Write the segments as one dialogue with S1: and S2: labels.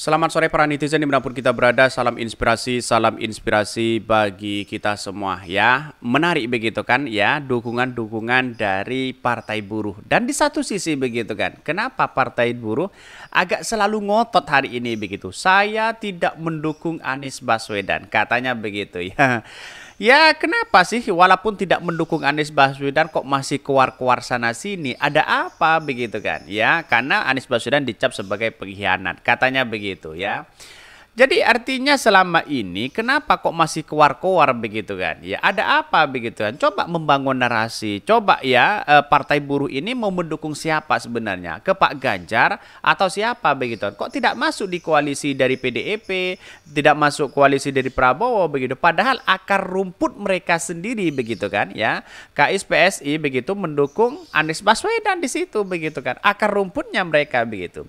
S1: Selamat sore para netizen dimanapun kita berada, salam inspirasi, salam inspirasi bagi kita semua ya. Menarik begitu kan ya, dukungan-dukungan dari Partai Buruh. Dan di satu sisi begitu kan, kenapa Partai Buruh agak selalu ngotot hari ini begitu. Saya tidak mendukung Anies Baswedan, katanya begitu ya. Ya kenapa sih walaupun tidak mendukung Anies Baswedan kok masih keluar-keluar sana sini? Ada apa begitu kan? Ya karena Anies Baswedan dicap sebagai pengkhianat. Katanya begitu ya. ya. Jadi artinya selama ini kenapa kok masih keluar-keluar begitu kan? Ya ada apa begitu kan? Coba membangun narasi. Coba ya eh, partai buruh ini mau mendukung siapa sebenarnya? Ke Pak Ganjar atau siapa begitu kan? Kok tidak masuk di koalisi dari PDIP, e tidak masuk koalisi dari Prabowo begitu. Padahal akar rumput mereka sendiri begitu kan ya. KIS PSI begitu mendukung Anies Baswedan di situ begitu kan. Akar rumputnya mereka begitu.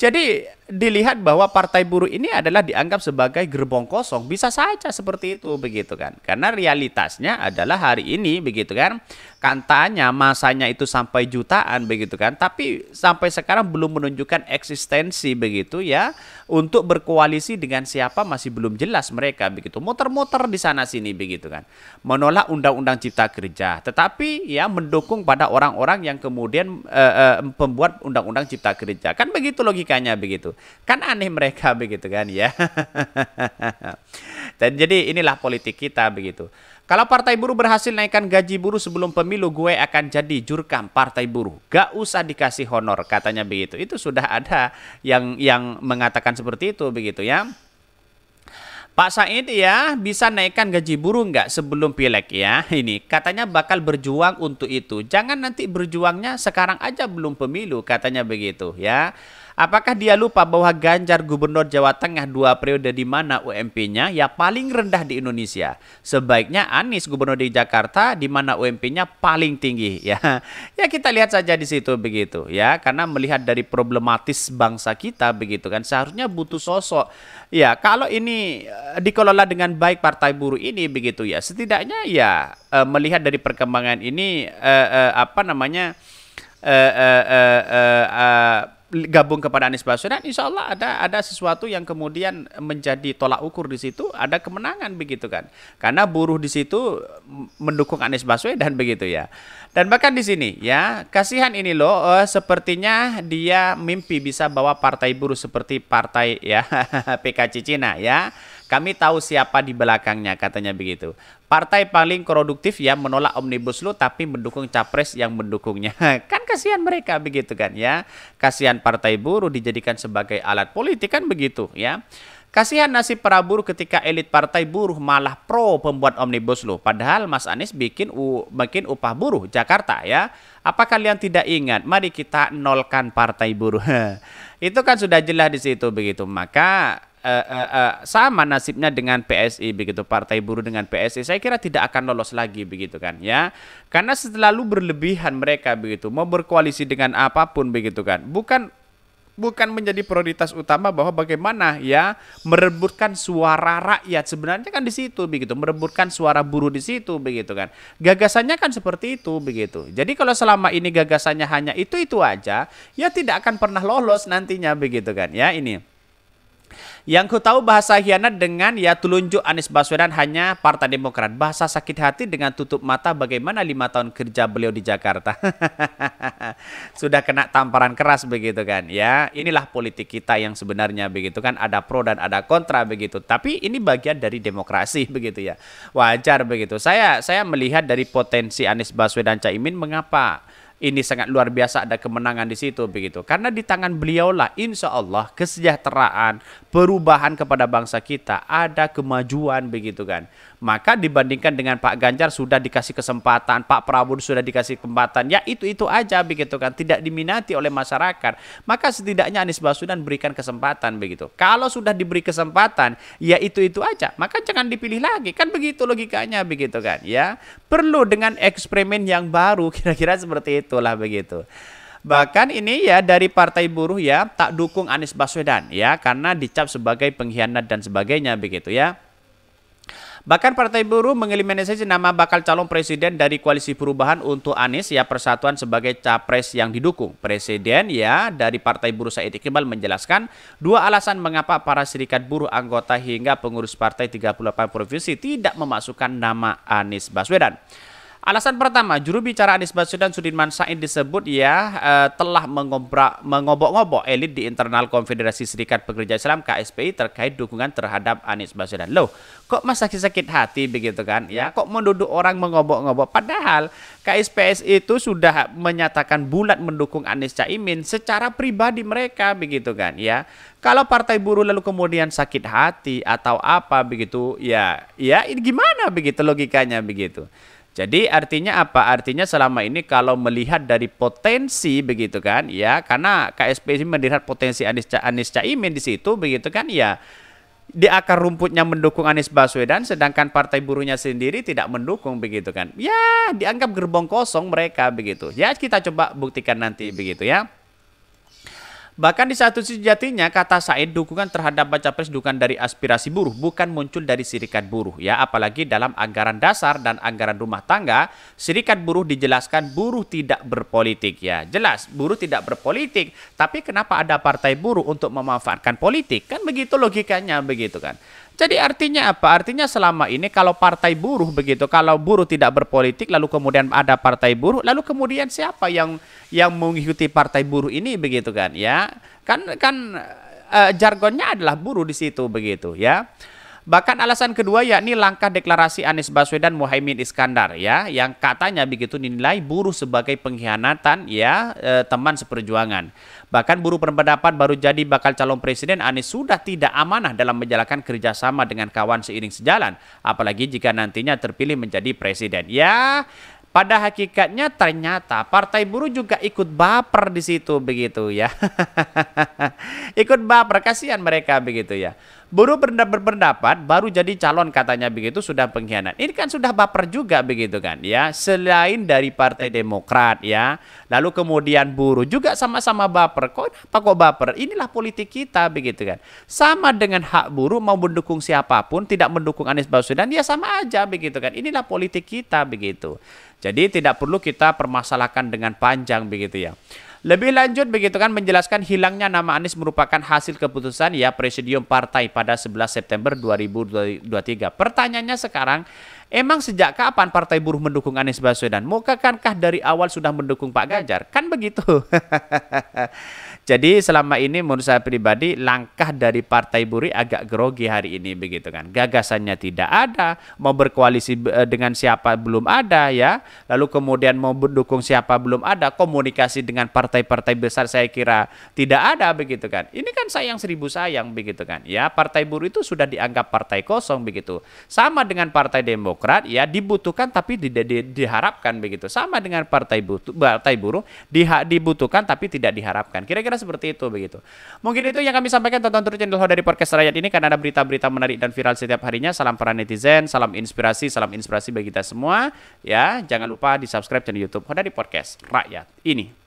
S1: Jadi dilihat bahwa partai buruh ini adalah dianggap sebagai gerbong kosong, bisa saja seperti itu begitu kan. Karena realitasnya adalah hari ini begitu kan katanya masanya itu sampai jutaan begitu kan tapi sampai sekarang belum menunjukkan eksistensi begitu ya untuk berkoalisi dengan siapa masih belum jelas mereka begitu motor-motor di sana sini begitu kan menolak undang-undang cipta kerja tetapi ya mendukung pada orang-orang yang kemudian uh, uh, pembuat undang-undang cipta kerja kan begitu logikanya begitu kan aneh mereka begitu kan ya dan jadi inilah politik kita begitu kalau partai buruh berhasil naikkan gaji buruh sebelum pemilu, gue akan jadi jurkam partai buruh. Gak usah dikasih honor, katanya begitu. Itu sudah ada yang yang mengatakan seperti itu begitu ya. Pak Said ya bisa naikkan gaji buruh nggak sebelum pilek ya ini katanya bakal berjuang untuk itu jangan nanti berjuangnya sekarang aja belum pemilu katanya begitu ya Apakah dia lupa bahwa Ganjar Gubernur Jawa Tengah dua periode di mana UMP-nya ya paling rendah di Indonesia. Sebaiknya Anies Gubernur di Jakarta di mana UMP-nya paling tinggi ya. Ya kita lihat saja di situ begitu ya karena melihat dari problematis bangsa kita begitu kan seharusnya butuh sosok ya kalau ini eh, dikelola dengan baik partai buruh ini begitu ya setidaknya ya eh, melihat dari perkembangan ini eh, eh, apa namanya eh, eh, eh, eh, eh gabung kepada Anies Baswedan, insya Allah ada ada sesuatu yang kemudian menjadi tolak ukur di situ, ada kemenangan begitu kan? Karena buruh di situ mendukung Anies Baswedan begitu ya. Dan bahkan di sini ya kasihan ini loh, eh, sepertinya dia mimpi bisa bawa partai buruh seperti partai ya PKC Cina ya. Kami tahu siapa di belakangnya, katanya begitu. Partai paling produktif ya menolak Omnibus Law tapi mendukung capres yang mendukungnya. Kan kasihan mereka begitu kan ya. Kasihan partai buruh dijadikan sebagai alat politik kan begitu ya. Kasihan nasib para buruh ketika elit partai buruh malah pro pembuat Omnibus Law. Padahal Mas Anies bikin, u, bikin upah buruh Jakarta ya. Apa kalian tidak ingat? Mari kita nolkan partai buruh. Itu kan sudah jelas di situ begitu. Maka uh, uh, sama nasibnya dengan PSI begitu Partai Buruh dengan PSI saya kira tidak akan lolos lagi begitu kan ya karena selalu berlebihan mereka begitu mau berkoalisi dengan apapun begitu kan bukan bukan menjadi prioritas utama bahwa bagaimana ya merebutkan suara rakyat sebenarnya kan di situ begitu merebutkan suara buruh di situ begitu kan gagasannya kan seperti itu begitu jadi kalau selama ini gagasannya hanya itu itu aja ya tidak akan pernah lolos nantinya begitu kan ya ini yang ku tahu bahasa hianat dengan ya telunjuk Anies Baswedan hanya Partai Demokrat. Bahasa sakit hati dengan tutup mata bagaimana lima tahun kerja beliau di Jakarta. Sudah kena tamparan keras begitu kan ya. Inilah politik kita yang sebenarnya begitu kan. Ada pro dan ada kontra begitu. Tapi ini bagian dari demokrasi begitu ya. Wajar begitu. Saya saya melihat dari potensi Anies Baswedan Caimin mengapa ini sangat luar biasa ada kemenangan di situ begitu. Karena di tangan beliaulah insya Allah kesejahteraan, perubahan kepada bangsa kita, ada kemajuan begitu kan. Maka dibandingkan dengan Pak Ganjar sudah dikasih kesempatan, Pak Prabowo sudah dikasih kesempatan, ya itu-itu aja begitu kan, tidak diminati oleh masyarakat. Maka setidaknya Anies Baswedan berikan kesempatan begitu. Kalau sudah diberi kesempatan, ya itu-itu aja. Maka jangan dipilih lagi, kan begitu logikanya begitu kan, ya. Perlu dengan eksperimen yang baru, kira-kira seperti itulah begitu. Bahkan ini ya dari partai buruh ya tak dukung Anies Baswedan ya karena dicap sebagai pengkhianat dan sebagainya begitu ya. Bahkan Partai Buruh mengeliminasi nama bakal calon presiden dari koalisi perubahan untuk Anies ya Persatuan sebagai capres yang didukung. Presiden ya dari Partai Buruh Said Iqbal menjelaskan dua alasan mengapa para serikat buruh anggota hingga pengurus partai 38 provinsi tidak memasukkan nama Anies Baswedan. Alasan pertama, juru bicara Anies Baswedan Sudirman Said disebut ya eh, telah mengobok-ngobok elit di internal Konfederasi Serikat Pekerja Islam KSPI terkait dukungan terhadap Anies Baswedan. Loh, kok masa sakit hati begitu kan? Ya, kok menduduk orang mengobok-ngobok padahal KSPS itu sudah menyatakan bulat mendukung Anies Caimin secara pribadi mereka begitu kan ya. Kalau partai buruh lalu kemudian sakit hati atau apa begitu ya, ya ini gimana begitu logikanya begitu. Jadi artinya apa? Artinya selama ini kalau melihat dari potensi begitu kan, ya karena KSP ini melihat potensi Anies Anies Caimin di situ begitu kan, ya di akar rumputnya mendukung Anies Baswedan, sedangkan partai buruhnya sendiri tidak mendukung begitu kan? Ya dianggap gerbong kosong mereka begitu. Ya kita coba buktikan nanti begitu ya. Bahkan di satu sejatinya kata Said, dukungan terhadap baca pres dukungan dari aspirasi buruh, bukan muncul dari serikat buruh. Ya, apalagi dalam anggaran dasar dan anggaran rumah tangga, serikat buruh dijelaskan buruh tidak berpolitik. Ya, jelas, buruh tidak berpolitik. Tapi kenapa ada partai buruh untuk memanfaatkan politik? Kan begitu logikanya, begitu kan. Jadi artinya apa? Artinya selama ini kalau partai buruh begitu, kalau buruh tidak berpolitik lalu kemudian ada partai buruh, lalu kemudian siapa yang yang mengikuti partai buruh ini begitu kan ya? Kan kan uh, jargonnya adalah buruh di situ begitu ya. Bahkan alasan kedua yakni langkah deklarasi Anies Baswedan Muhaimin Iskandar ya yang katanya begitu dinilai buruh sebagai pengkhianatan ya eh, teman seperjuangan. Bahkan buruh berpendapat baru jadi bakal calon presiden Anies sudah tidak amanah dalam menjalankan kerjasama dengan kawan seiring sejalan apalagi jika nantinya terpilih menjadi presiden. Ya pada hakikatnya ternyata partai buruh juga ikut baper di situ begitu ya. ikut baper kasihan mereka begitu ya. Buruh berpendapat baru jadi calon katanya begitu sudah pengkhianat. Ini kan sudah baper juga begitu kan ya. Selain dari Partai Demokrat ya. Lalu kemudian buruh juga sama-sama baper. Kok apa kok baper? Inilah politik kita begitu kan. Sama dengan hak buruh mau mendukung siapapun tidak mendukung Anies Baswedan ya sama aja begitu kan. Inilah politik kita begitu. Jadi tidak perlu kita permasalahkan dengan panjang begitu ya. Lebih lanjut begitu kan menjelaskan hilangnya nama Anies merupakan hasil keputusan ya Presidium Partai pada 11 September 2023. Pertanyaannya sekarang, emang sejak kapan Partai Buruh mendukung Anies Baswedan? Mukakankah dari awal sudah mendukung Pak Ganjar? Kan begitu. Jadi selama ini menurut saya pribadi langkah dari Partai Buruh agak grogi hari ini begitu kan. Gagasannya tidak ada, mau berkoalisi eh, dengan siapa belum ada ya. Lalu kemudian mau mendukung siapa belum ada, komunikasi dengan partai-partai besar saya kira tidak ada begitu kan. Ini kan sayang seribu sayang begitu kan. Ya, Partai Buruh itu sudah dianggap partai kosong begitu. Sama dengan Partai Demokrat ya dibutuhkan tapi tidak di, diharapkan begitu. Sama dengan Partai Buruh, Partai Buruh di, dibutuhkan tapi tidak diharapkan. Kira-kira seperti itu begitu. Mungkin itu yang kami sampaikan tonton terus channel dari podcast rakyat ini karena ada berita-berita menarik dan viral setiap harinya. Salam para netizen, salam inspirasi, salam inspirasi bagi kita semua ya. Jangan lupa di-subscribe channel YouTube di Podcast Rakyat ini.